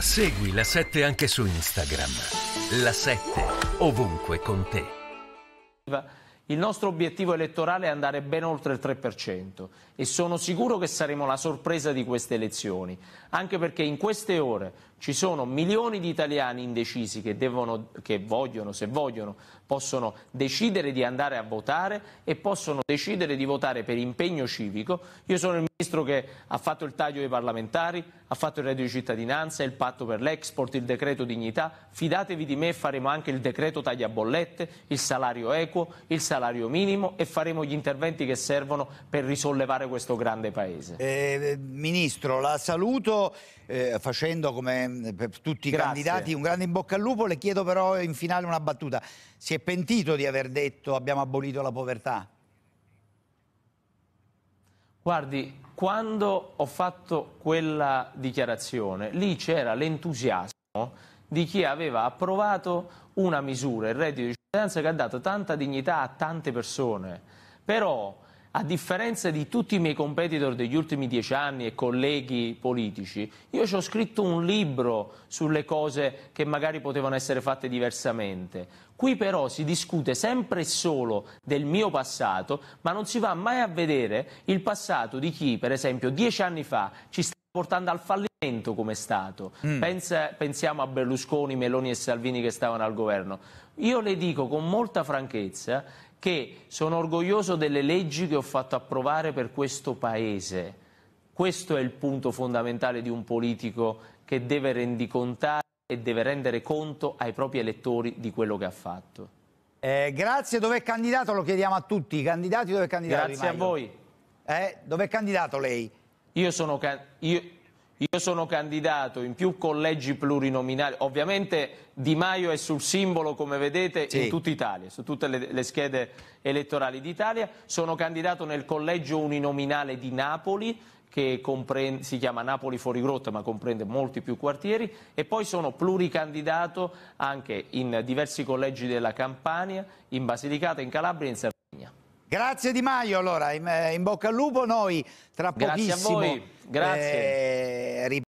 Segui la 7 anche su Instagram. La 7 ovunque con te. Il nostro obiettivo elettorale è andare ben oltre il 3% e sono sicuro che saremo la sorpresa di queste elezioni, anche perché in queste ore ci sono milioni di italiani indecisi che, devono, che vogliono, se vogliono, possono decidere di andare a votare e possono decidere di votare per impegno civico ministro che ha fatto il taglio dei parlamentari, ha fatto il reddito di cittadinanza, il patto per l'export, il decreto dignità. Fidatevi di me, faremo anche il decreto tagliabollette, il salario equo, il salario minimo e faremo gli interventi che servono per risollevare questo grande paese. Eh, ministro, la saluto eh, facendo come mm, per tutti i Grazie. candidati un grande in bocca al lupo. Le chiedo però in finale una battuta. Si è pentito di aver detto abbiamo abolito la povertà? Guardi, quando ho fatto quella dichiarazione, lì c'era l'entusiasmo di chi aveva approvato una misura, il reddito di cittadinanza, che ha dato tanta dignità a tante persone. Però a differenza di tutti i miei competitor degli ultimi dieci anni e colleghi politici, io ci ho scritto un libro sulle cose che magari potevano essere fatte diversamente. Qui però si discute sempre e solo del mio passato, ma non si va mai a vedere il passato di chi, per esempio, dieci anni fa ci sta portando al fallimento come stato. Mm. Pensa, pensiamo a Berlusconi, Meloni e Salvini che stavano al governo. Io le dico con molta franchezza che sono orgoglioso delle leggi che ho fatto approvare per questo Paese. Questo è il punto fondamentale di un politico che deve rendicontare e deve rendere conto ai propri elettori di quello che ha fatto. Eh, grazie, dov'è candidato? Lo chiediamo a tutti. I candidati dov'è candidato? Grazie a voi. Eh, dov'è candidato lei? Io sono... candidato. Io sono candidato in più collegi plurinominali, ovviamente Di Maio è sul simbolo come vedete sì. in tutta Italia, su tutte le, le schede elettorali d'Italia, sono candidato nel collegio uninominale di Napoli che comprende, si chiama Napoli fuori grotta ma comprende molti più quartieri e poi sono pluricandidato anche in diversi collegi della Campania, in Basilicata, in Calabria e in Sardegna. Grazie Di Maio, allora in, eh, in, bocca al lupo, noi tra Grazie pochissimo... Grazie a voi. Grazie. Eh,